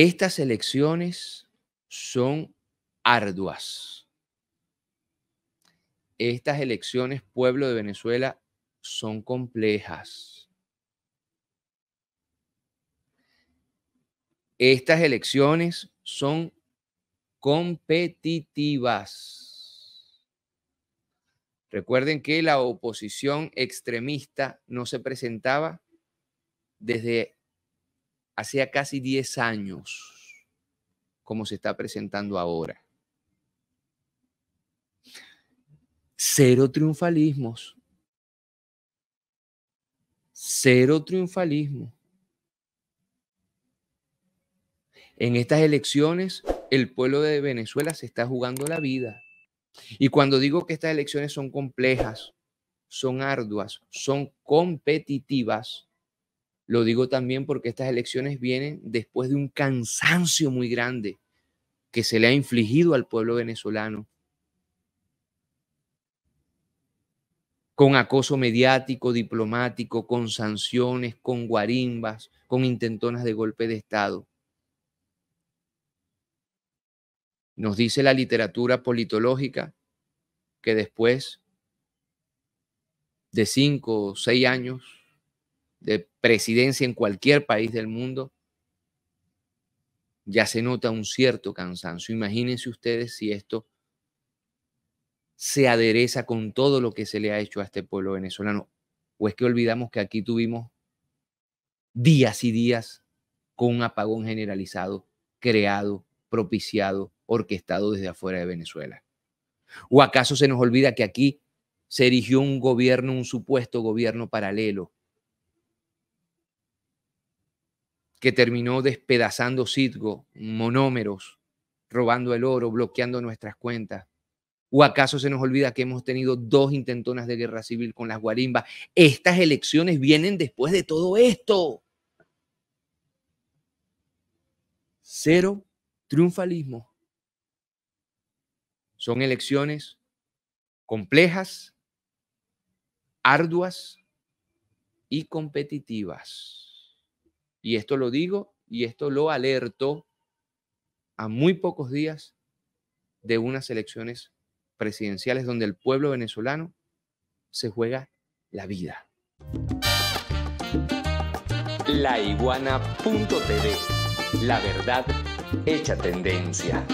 Estas elecciones son arduas. Estas elecciones, pueblo de Venezuela, son complejas. Estas elecciones son competitivas. Recuerden que la oposición extremista no se presentaba desde hacía casi 10 años como se está presentando ahora. Cero triunfalismos. Cero triunfalismo. En estas elecciones, el pueblo de Venezuela se está jugando la vida. Y cuando digo que estas elecciones son complejas, son arduas, son competitivas, lo digo también porque estas elecciones vienen después de un cansancio muy grande que se le ha infligido al pueblo venezolano, con acoso mediático, diplomático, con sanciones, con guarimbas, con intentonas de golpe de Estado. Nos dice la literatura politológica que después de cinco o seis años de presidencia en cualquier país del mundo, ya se nota un cierto cansancio. Imagínense ustedes si esto se adereza con todo lo que se le ha hecho a este pueblo venezolano. O es que olvidamos que aquí tuvimos días y días con un apagón generalizado, creado, propiciado, orquestado desde afuera de Venezuela. ¿O acaso se nos olvida que aquí se erigió un gobierno, un supuesto gobierno paralelo, que terminó despedazando Citgo, monómeros, robando el oro, bloqueando nuestras cuentas. ¿O acaso se nos olvida que hemos tenido dos intentonas de guerra civil con las guarimbas? Estas elecciones vienen después de todo esto. Cero triunfalismo. Son elecciones complejas, arduas y competitivas y esto lo digo y esto lo alerto a muy pocos días de unas elecciones presidenciales donde el pueblo venezolano se juega la vida. La la verdad hecha tendencia.